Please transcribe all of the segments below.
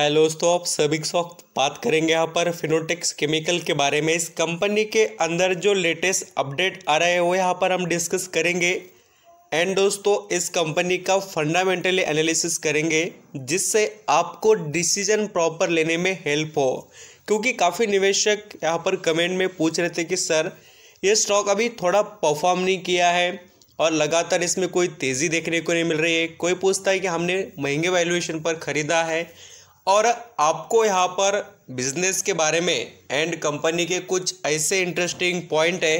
hello दोस्तों आप सभी वक्त बात करेंगे यहाँ पर फिनोटेक्स केमिकल के बारे में इस कंपनी के अंदर जो लेटेस्ट अपडेट आ रहा है वो यहाँ पर हम डिस्कस करेंगे एंड दोस्तों इस कंपनी का फंडामेंटली एनालिसिस करेंगे जिससे आपको डिसीजन प्रॉपर लेने में हेल्प हो क्योंकि काफ़ी निवेशक यहाँ पर कमेंट में पूछ रहे थे कि सर ये स्टॉक अभी थोड़ा परफॉर्म नहीं किया है और लगातार इसमें कोई तेज़ी देखने को नहीं मिल रही है कोई पूछता है कि हमने महंगे वैल्यूएशन पर ख़रीदा है और आपको यहाँ पर बिजनेस के बारे में एंड कंपनी के कुछ ऐसे इंटरेस्टिंग पॉइंट हैं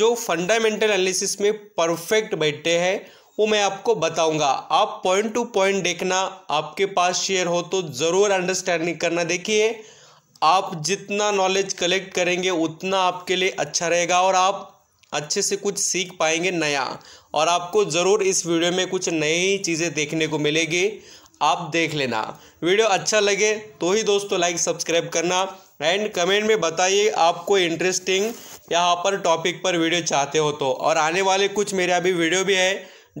जो फंडामेंटल एनालिसिस में परफेक्ट बैठे हैं वो मैं आपको बताऊंगा आप पॉइंट टू पॉइंट देखना आपके पास शेयर हो तो ज़रूर अंडरस्टैंडिंग करना देखिए आप जितना नॉलेज कलेक्ट करेंगे उतना आपके लिए अच्छा रहेगा और आप अच्छे से कुछ सीख पाएंगे नया और आपको ज़रूर इस वीडियो में कुछ नई चीज़ें देखने को मिलेगी आप देख लेना वीडियो अच्छा लगे तो ही दोस्तों लाइक सब्सक्राइब करना एंड कमेंट में बताइए आपको इंटरेस्टिंग यहाँ पर टॉपिक पर वीडियो चाहते हो तो और आने वाले कुछ मेरे अभी वीडियो भी है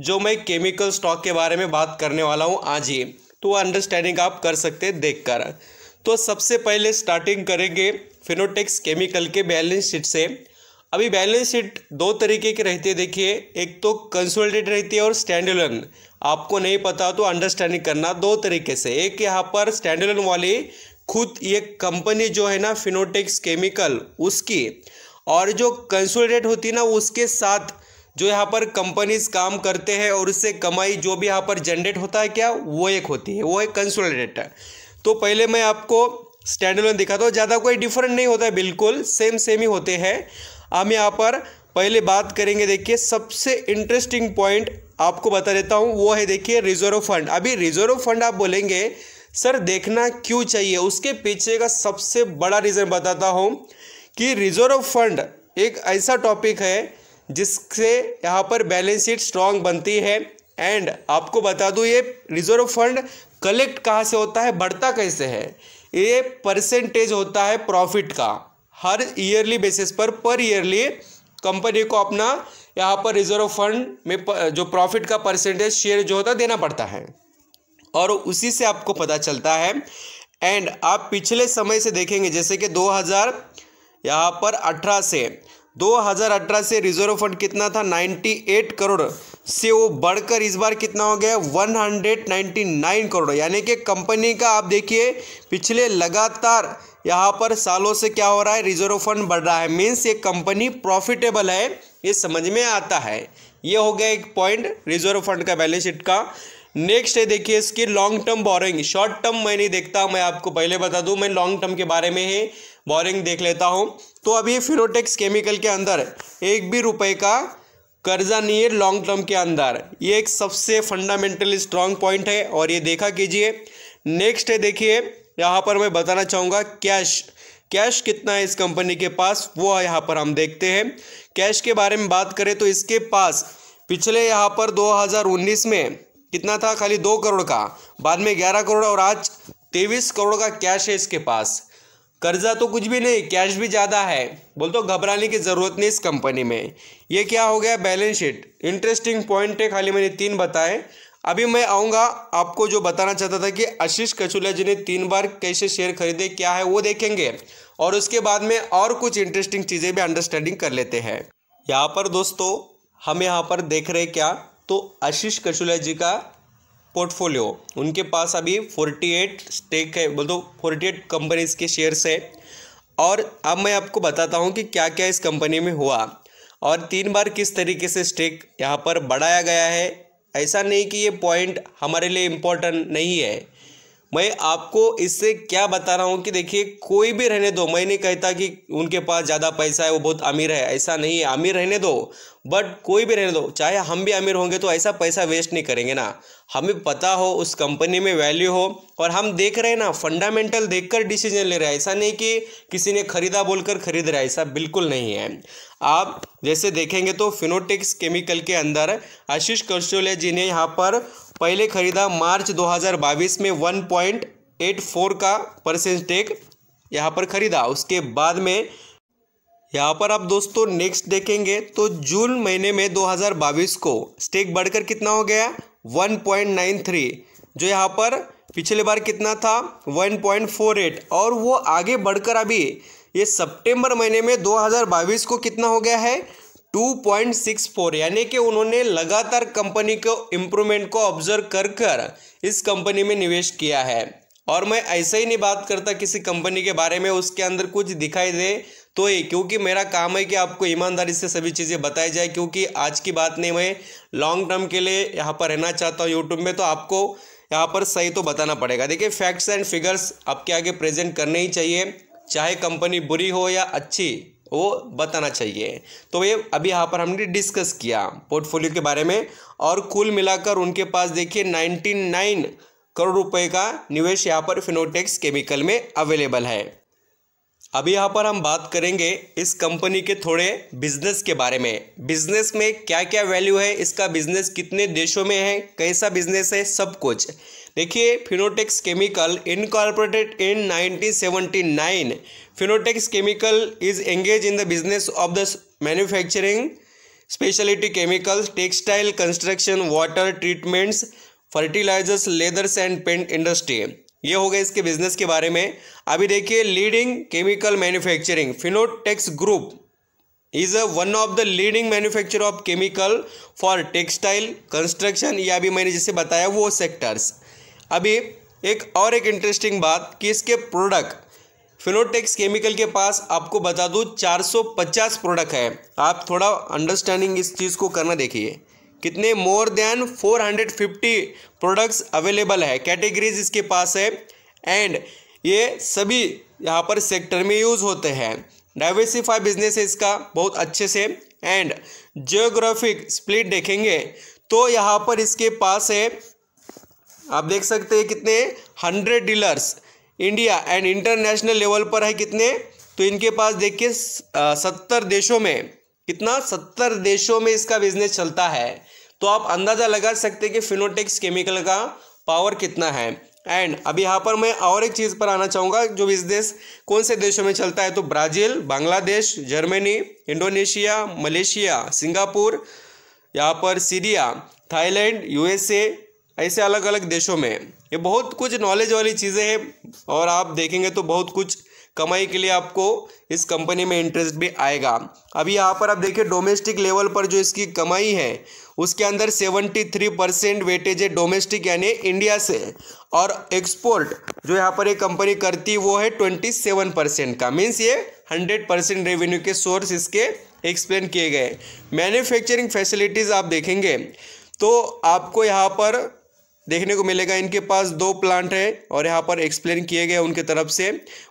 जो मैं केमिकल स्टॉक के बारे में बात करने वाला हूँ आज ही तो अंडरस्टैंडिंग आप कर सकते देख कर तो सबसे पहले स्टार्टिंग करेंगे फिनोटेक्स केमिकल के बैलेंस शीट से अभी बैलेंस शीट दो तरीके की रहती है देखिए एक तो कंसोलिडेटेड रहती है और स्टैंडलन आपको नहीं पता तो अंडरस्टैंडिंग करना दो तरीके से एक यहाँ पर स्टैंडलन वाली खुद ये कंपनी जो है ना फिनोटेक्स केमिकल उसकी और जो कंसोलिडेट होती है ना उसके साथ जो यहाँ पर कंपनीज काम करते हैं और उससे कमाई जो भी यहाँ पर जनरेट होता है क्या वो एक होती है वो है कंसोलिडेट तो पहले मैं आपको स्टैंडलोन दिखाता हूँ ज़्यादा कोई डिफरेंट नहीं होता है बिल्कुल सेम सेम ही होते हैं हम यहाँ पर पहले बात करेंगे देखिए सबसे इंटरेस्टिंग पॉइंट आपको बता देता हूँ वो है देखिए रिजर्व फंड अभी रिजर्व फंड आप बोलेंगे सर देखना क्यों चाहिए उसके पीछे का सबसे बड़ा रीज़न बताता हूँ कि रिजर्व फंड एक ऐसा टॉपिक है जिससे यहाँ पर बैलेंस शीट स्ट्रांग बनती है एंड आपको बता दूँ ये रिजर्व फंड कलेक्ट कहाँ से होता है बढ़ता कैसे है ये परसेंटेज होता है प्रॉफिट का हर ईयरली बेसिस पर पर ईयरली कंपनी को अपना यहाँ पर रिजर्व फंड में जो प्रॉफिट का परसेंटेज शेयर जो होता है देना पड़ता है और उसी से आपको पता चलता है एंड आप पिछले समय से देखेंगे जैसे कि 2000 यहाँ पर 18 से 2018 से रिजर्व फंड कितना था 98 करोड़ से वो बढ़कर इस बार कितना हो गया 199 करोड़ यानी कि कंपनी का आप देखिए पिछले लगातार यहाँ पर सालों से क्या हो रहा है रिजर्व फंड बढ़ रहा है मीन्स ये कंपनी प्रॉफिटेबल है ये समझ में आता है ये हो गया एक पॉइंट रिजर्व फंड का बैलेंस शीट का नेक्स्ट है देखिए इसकी long term borrowing short term मैं नहीं देखता मैं आपको पहले बता दूं मैं लॉन्ग टर्म के बारे में ही बोरिंग देख लेता हूं तो अभी फिरोटेक्स केमिकल के अंदर एक भी रुपए का कर्जा नहीं है लॉन्ग टर्म के अंदर ये एक सबसे फंडामेंटल स्ट्रांग पॉइंट है और ये देखा कीजिए नेक्स्ट है देखिए यहाँ पर मैं बताना चाहूँगा कैश कैश कितना है इस कंपनी के पास वो यहाँ पर हम देखते हैं कैश के बारे में बात करें तो इसके पास पिछले यहाँ पर 2019 में कितना था खाली दो करोड़ का बाद में ग्यारह करोड़ और आज तेईस करोड़ का कैश है इसके पास कर्जा तो कुछ भी नहीं कैश भी ज़्यादा है बोल तो घबराने की ज़रूरत नहीं इस कंपनी में ये क्या हो गया बैलेंस शीट इंटरेस्टिंग पॉइंट है खाली मैंने तीन बताए अभी मैं आऊँगा आपको जो बताना चाहता था कि आशीष कचुला जी ने तीन बार कैसे शेयर खरीदे क्या है वो देखेंगे और उसके बाद में और कुछ इंटरेस्टिंग चीज़ें भी अंडरस्टैंडिंग कर लेते हैं यहाँ पर दोस्तों हम यहाँ पर देख रहे क्या तो आशीष कचुला जी का पोर्टफोलियो उनके पास अभी 48 स्टेक है बोल दो फोर्टी कंपनीज के शेयर्स है और अब मैं आपको बताता हूँ कि क्या क्या इस कंपनी में हुआ और तीन बार किस तरीके से स्टेक यहाँ पर बढ़ाया गया है ऐसा नहीं कि ये पॉइंट हमारे लिए इम्पोर्टेंट नहीं है मैं आपको इससे क्या बता रहा हूँ कि देखिए कोई भी रहने दो मैं नहीं कहता कि उनके पास ज़्यादा पैसा है वो बहुत अमीर है ऐसा नहीं है अमीर रहने दो बट कोई भी रहने दो चाहे हम भी अमीर होंगे तो ऐसा पैसा वेस्ट नहीं करेंगे ना हमें पता हो उस कंपनी में वैल्यू हो और हम देख रहे हैं ना फंडामेंटल देख डिसीजन ले रहे हैं ऐसा नहीं कि किसी ने खरीदा बोलकर खरीद रहा है ऐसा बिल्कुल नहीं है आप जैसे देखेंगे तो फिनोटिक्स केमिकल के अंदर आशीष कौशल्य जी ने यहाँ पर पहले खरीदा मार्च 2022 में 1.84 का परसेंट टेक यहाँ पर खरीदा उसके बाद में यहाँ पर आप दोस्तों नेक्स्ट देखेंगे तो जून महीने में 2022 को स्टेक बढ़कर कितना हो गया 1.93 जो यहाँ पर पिछले बार कितना था 1.48 और वो आगे बढ़कर अभी ये सितंबर महीने में 2022 को कितना हो गया है 2.64 यानी कि उन्होंने लगातार कंपनी को इम्प्रूवमेंट को ऑब्जर्व कर कर इस कंपनी में निवेश किया है और मैं ऐसे ही नहीं बात करता किसी कंपनी के बारे में उसके अंदर कुछ दिखाई दे तो ये क्योंकि मेरा काम है कि आपको ईमानदारी से सभी चीज़ें बताई जाए क्योंकि आज की बात नहीं मैं लॉन्ग टर्म के लिए यहाँ पर रहना चाहता हूँ यूट्यूब में तो आपको यहाँ पर सही तो बताना पड़ेगा देखिए फैक्ट्स एंड फिगर्स आपके आगे प्रेजेंट करने ही चाहिए चाहे कंपनी बुरी हो या अच्छी वो बताना चाहिए तो ये अभी यहाँ पर हमने डिस्कस किया पोर्टफोलियो के बारे में और कुल मिलाकर उनके पास देखिए नाइन्टी नाइन करोड़ रुपए का निवेश यहाँ पर फिनोटेक्स केमिकल में अवेलेबल है अभी यहाँ पर हम बात करेंगे इस कंपनी के थोड़े बिजनेस के बारे में बिजनेस में क्या क्या वैल्यू है इसका बिजनेस कितने देशों में है कैसा बिजनेस है सब कुछ देखिए Fineotex chemical incorporated in 1979 Fineotex Chemical is engaged in the business of the manufacturing specialty chemicals, textile construction, water treatments, fertilizers leathers and paint industry ये हो गया इसके बिजनेस के बारे में अभी देखिए leading chemical manufacturing Fineotex group is a one of the leading manufacture of chemical for textile construction या अभी मैंने जैसे बताया वो सेक्टर्स अभी एक और एक इंटरेस्टिंग बात कि इसके प्रोडक्ट फिनोटेक्स केमिकल के पास आपको बता दूँ 450 प्रोडक्ट है आप थोड़ा अंडरस्टैंडिंग इस चीज़ को करना देखिए कितने मोर देन 450 प्रोडक्ट्स अवेलेबल है कैटेगरीज इसके पास है एंड ये सभी यहाँ पर सेक्टर में यूज़ होते हैं डाइवर्सिफाई बिजनेस है इसका बहुत अच्छे से एंड जियोग्राफिक स्प्लिट देखेंगे तो यहाँ पर इसके पास है आप देख सकते हैं कितने hundred dealers India and international level पर है कितने तो इनके पास देखिए सत्तर देशों में कितना सत्तर देशों में इसका बिजनेस चलता है तो आप अंदाज़ा लगा सकते हैं कि फिनोटेक्स केमिकल का पावर कितना है एंड अब यहाँ पर मैं और एक चीज़ पर आना चाहूँगा जो बिजनेस कौन से देशों में चलता है तो Brazil Bangladesh Germany Indonesia Malaysia Singapore यहाँ पर सीरिया थाईलैंड यूएसए ऐसे अलग अलग देशों में ये बहुत कुछ नॉलेज वाली चीज़ें हैं और आप देखेंगे तो बहुत कुछ कमाई के लिए आपको इस कंपनी में इंटरेस्ट भी आएगा अभी यहाँ पर आप देखिए डोमेस्टिक लेवल पर जो इसकी कमाई है उसके अंदर 73 परसेंट वेटेज है डोमेस्टिक यानी इंडिया से और एक्सपोर्ट जो यहाँ पर ये कंपनी करती वो है 27 परसेंट का मीन्स ये 100 परसेंट रेवेन्यू के सोर्स इसके एक्सप्लेन किए गए मैन्युफैक्चरिंग फैसिलिटीज़ आप देखेंगे तो आपको यहाँ पर देखने को मिलेगा इनके पास दो प्लांट है और यहाँ पर एक्सप्लेन किए गए उनके तरफ से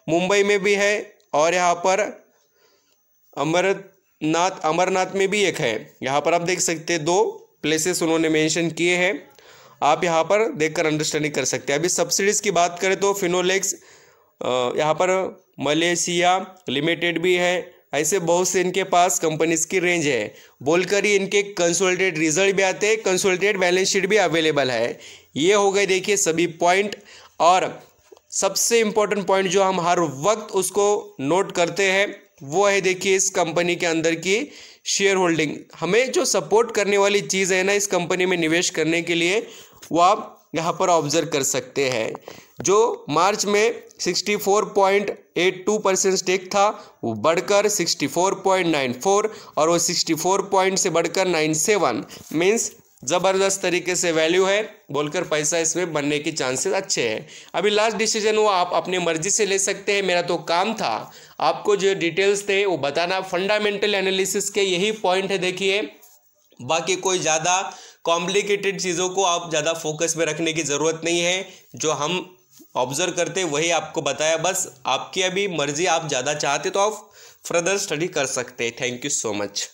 मुंबई में भी है और यहाँ पर अमरनाथ अमरनाथ में भी एक है यहाँ पर आप देख सकते हैं दो प्लेसेस उन्होंने मेंशन किए हैं आप यहाँ पर देखकर अंडरस्टैंडिंग कर सकते हैं अभी सब्सिडीज़ की बात करें तो फिनोलेक्स यहाँ पर मलेशिया लिमिटेड भी है ऐसे बहुत से इनके पास कंपनीज की रेंज है बोलकर ही इनके कंसोलिडेट रिजल्ट भी आते हैं कंसोलिडेट बैलेंस शीट भी अवेलेबल है ये हो गए देखिए सभी पॉइंट और सबसे इम्पोर्टेंट पॉइंट जो हम हर वक्त उसको नोट करते हैं वो है देखिए इस कंपनी के अंदर की शेयर होल्डिंग हमें जो सपोर्ट करने वाली चीज़ है ना इस कंपनी में निवेश करने के लिए वो आप यहाँ पर ऑब्जर्व कर सकते हैं जो मार्च में 64.82 परसेंट स्टेक था वो बढ़कर 64.94 और वो 64 पॉइंट से बढ़कर 97 मीन्स ज़बरदस्त तरीके से वैल्यू है बोलकर पैसा इसमें बनने के चांसेस अच्छे हैं अभी लास्ट डिसीजन वो आप अपनी मर्जी से ले सकते हैं मेरा तो काम था आपको जो डिटेल्स थे वो बताना फंडामेंटल एनालिसिस के यही पॉइंट है देखिए बाकी कोई ज़्यादा कॉम्प्लिकेटेड चीज़ों को आप ज़्यादा फोकस में रखने की ज़रूरत नहीं है जो हम ऑब्जर्व करते वही आपको बताया बस आपकी अभी मर्जी आप ज़्यादा चाहते तो आप फर्दर स्टडी कर सकते हैं थैंक यू सो मच